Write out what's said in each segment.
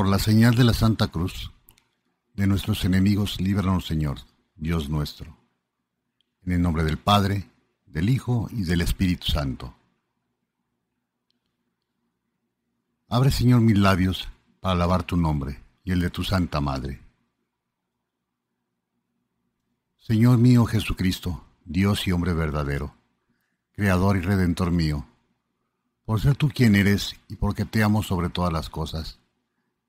Por la señal de la Santa Cruz, de nuestros enemigos, líbranos Señor, Dios nuestro. En el nombre del Padre, del Hijo y del Espíritu Santo. Abre, Señor, mis labios para alabar tu nombre y el de tu Santa Madre. Señor mío Jesucristo, Dios y hombre verdadero, Creador y Redentor mío, por ser tú quien eres y porque te amo sobre todas las cosas,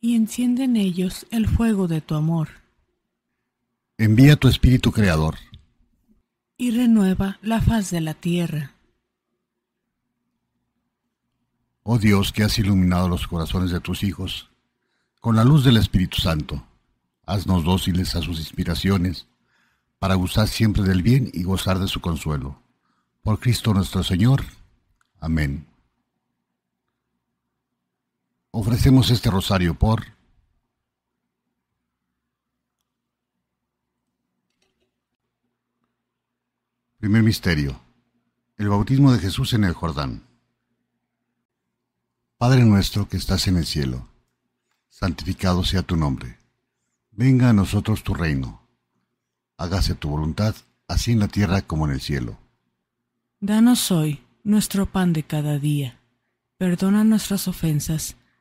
y enciende en ellos el fuego de tu amor. Envía tu espíritu creador. Y renueva la faz de la tierra. Oh Dios que has iluminado los corazones de tus hijos, con la luz del Espíritu Santo, haznos dóciles a sus inspiraciones, para gozar siempre del bien y gozar de su consuelo. Por Cristo nuestro Señor. Amén. Ofrecemos este rosario por Primer misterio. El bautismo de Jesús en el Jordán. Padre nuestro que estás en el cielo, santificado sea tu nombre. Venga a nosotros tu reino. Hágase tu voluntad, así en la tierra como en el cielo. Danos hoy nuestro pan de cada día. Perdona nuestras ofensas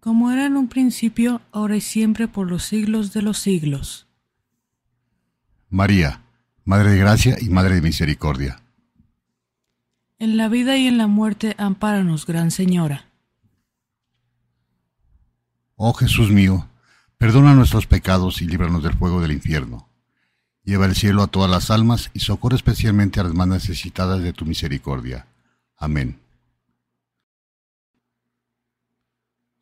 como era en un principio, ahora y siempre, por los siglos de los siglos. María, Madre de Gracia y Madre de Misericordia. En la vida y en la muerte, ampáranos, Gran Señora. Oh Jesús mío, perdona nuestros pecados y líbranos del fuego del infierno. Lleva al cielo a todas las almas y socorra especialmente a las más necesitadas de tu misericordia. Amén.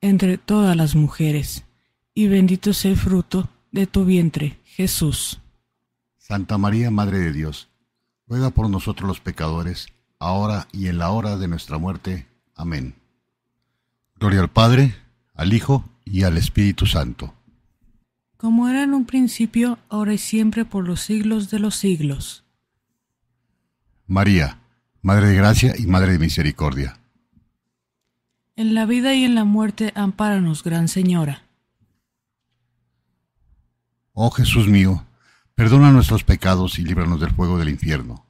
entre todas las mujeres, y bendito sea el fruto de tu vientre, Jesús. Santa María, Madre de Dios, ruega por nosotros los pecadores, ahora y en la hora de nuestra muerte. Amén. Gloria al Padre, al Hijo y al Espíritu Santo. Como era en un principio, ahora y siempre, por los siglos de los siglos. María, Madre de Gracia y Madre de Misericordia en la vida y en la muerte, ampáranos, Gran Señora. Oh Jesús mío, perdona nuestros pecados y líbranos del fuego del infierno.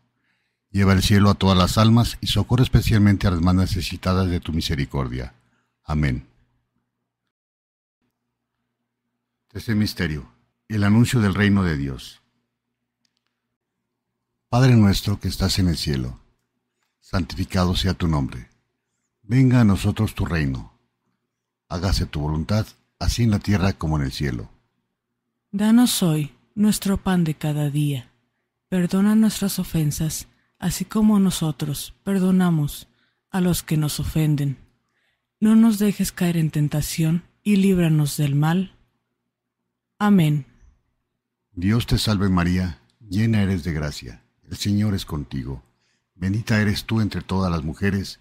Lleva el cielo a todas las almas y socorre especialmente a las más necesitadas de tu misericordia. Amén. Tercer misterio. El anuncio del reino de Dios. Padre nuestro que estás en el cielo, santificado sea tu nombre Venga a nosotros tu reino. Hágase tu voluntad, así en la tierra como en el cielo. Danos hoy nuestro pan de cada día. Perdona nuestras ofensas, así como nosotros perdonamos a los que nos ofenden. No nos dejes caer en tentación y líbranos del mal. Amén. Dios te salve María, llena eres de gracia, el Señor es contigo, bendita eres tú entre todas las mujeres,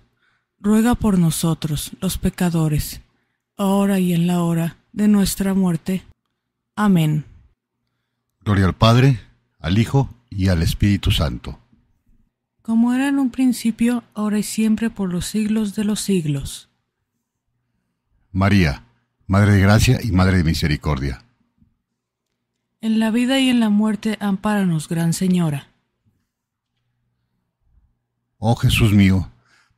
ruega por nosotros los pecadores, ahora y en la hora de nuestra muerte. Amén. Gloria al Padre, al Hijo y al Espíritu Santo. Como era en un principio, ahora y siempre por los siglos de los siglos. María, Madre de Gracia y Madre de Misericordia. En la vida y en la muerte, ampáranos, Gran Señora. Oh Jesús mío,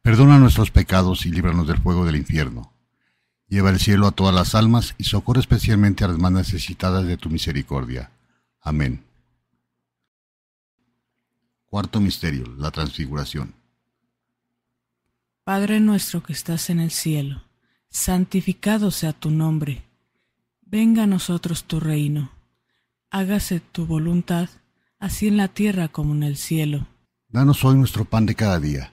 Perdona nuestros pecados y líbranos del fuego del infierno. Lleva el cielo a todas las almas y socorre especialmente a las más necesitadas de tu misericordia. Amén. Cuarto misterio, la transfiguración. Padre nuestro que estás en el cielo, santificado sea tu nombre. Venga a nosotros tu reino. Hágase tu voluntad, así en la tierra como en el cielo. Danos hoy nuestro pan de cada día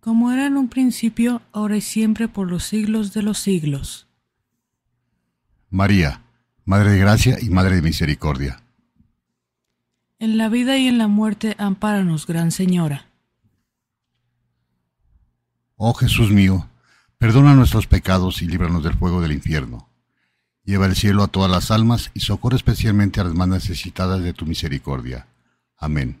como era en un principio, ahora y siempre, por los siglos de los siglos. María, Madre de Gracia y Madre de Misericordia. En la vida y en la muerte, ampáranos, Gran Señora. Oh Jesús mío, perdona nuestros pecados y líbranos del fuego del infierno. Lleva el cielo a todas las almas y socorre especialmente a las más necesitadas de tu misericordia. Amén.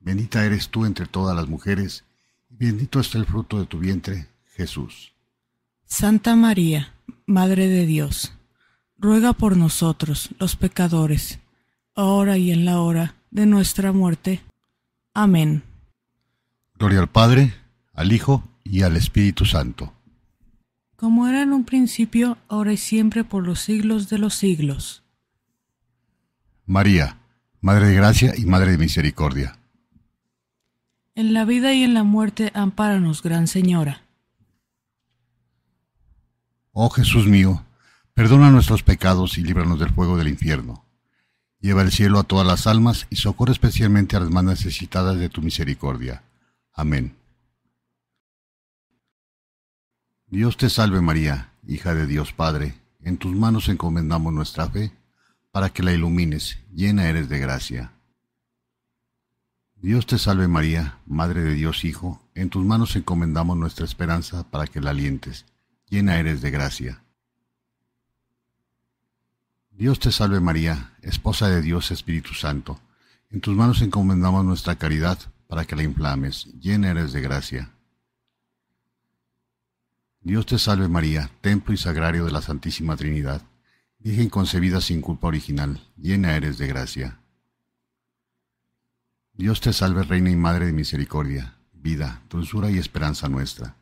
Bendita eres tú entre todas las mujeres, y bendito es el fruto de tu vientre, Jesús. Santa María, Madre de Dios, ruega por nosotros, los pecadores, ahora y en la hora de nuestra muerte. Amén. Gloria al Padre, al Hijo y al Espíritu Santo. Como era en un principio, ahora y siempre, por los siglos de los siglos. María, Madre de Gracia y Madre de Misericordia en la vida y en la muerte, ampáranos, Gran Señora. Oh Jesús mío, perdona nuestros pecados y líbranos del fuego del infierno. Lleva el cielo a todas las almas y socorre especialmente a las más necesitadas de tu misericordia. Amén. Dios te salve María, hija de Dios Padre, en tus manos encomendamos nuestra fe, para que la ilumines, llena eres de gracia. Dios te salve María, Madre de Dios Hijo, en tus manos encomendamos nuestra esperanza para que la alientes, llena eres de gracia. Dios te salve María, Esposa de Dios Espíritu Santo, en tus manos encomendamos nuestra caridad para que la inflames, llena eres de gracia. Dios te salve María, templo y sagrario de la Santísima Trinidad, Virgen concebida sin culpa original, llena eres de gracia. Dios te salve, Reina y Madre de Misericordia, vida, dulzura y esperanza nuestra.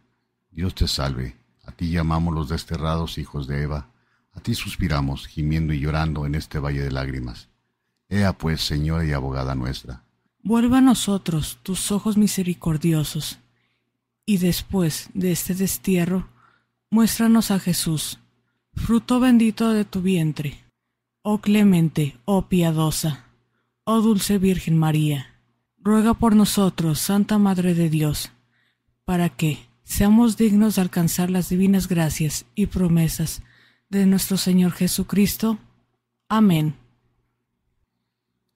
Dios te salve, a ti llamamos los desterrados hijos de Eva, a ti suspiramos, gimiendo y llorando en este valle de lágrimas. Ea pues, Señora y abogada nuestra. Vuelva a nosotros tus ojos misericordiosos, y después de este destierro, muéstranos a Jesús, fruto bendito de tu vientre. Oh clemente, oh piadosa, oh dulce Virgen María ruega por nosotros, Santa Madre de Dios, para que seamos dignos de alcanzar las divinas gracias y promesas de nuestro Señor Jesucristo. Amén.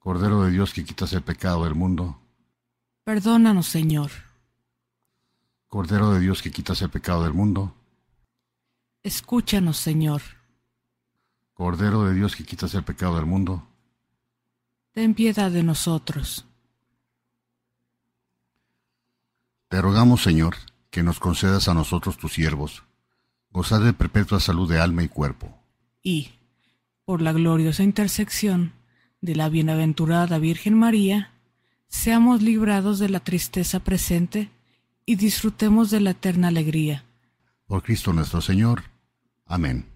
Cordero de Dios que quitas el pecado del mundo. Perdónanos, Señor. Cordero de Dios que quitas el pecado del mundo. Escúchanos, Señor. Cordero de Dios que quitas el pecado del mundo. Ten piedad de nosotros. Te rogamos, Señor, que nos concedas a nosotros tus siervos, gozar de perpetua salud de alma y cuerpo. Y, por la gloriosa intersección de la bienaventurada Virgen María, seamos librados de la tristeza presente y disfrutemos de la eterna alegría. Por Cristo nuestro Señor. Amén.